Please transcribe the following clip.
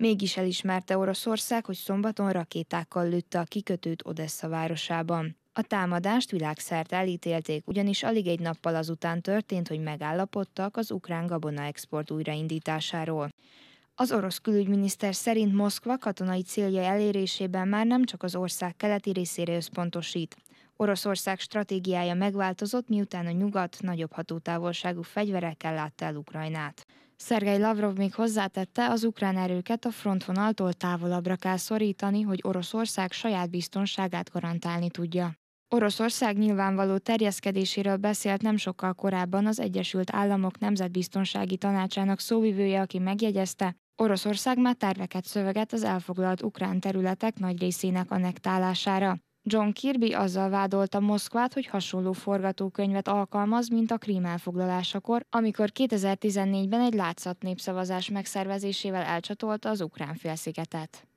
Mégis elismerte Oroszország, hogy szombaton rakétákkal lőtte a kikötőt Odessa városában. A támadást világszerte elítélték, ugyanis alig egy nappal azután történt, hogy megállapodtak az ukrán gabona export újraindításáról. Az orosz külügyminiszter szerint Moszkva katonai célja elérésében már nem csak az ország keleti részére összpontosít, Oroszország stratégiája megváltozott, miután a nyugat nagyobb hatótávolságú fegyverekkel látta el Ukrajnát. Szergei Lavrov még hozzátette, az ukrán erőket a frontvonaltól távolabbra kell szorítani, hogy Oroszország saját biztonságát garantálni tudja. Oroszország nyilvánvaló terjeszkedéséről beszélt nem sokkal korábban az Egyesült Államok Nemzetbiztonsági Tanácsának szóvivője, aki megjegyezte, Oroszország már terveket szöveget az elfoglalt ukrán területek nagy részének annektálására. John Kirby azzal vádolta Moszkvát, hogy hasonló forgatókönyvet alkalmaz, mint a Krím elfoglalásakor, amikor 2014-ben egy látszat népszavazás megszervezésével elcsatolta az ukrán félszigetet.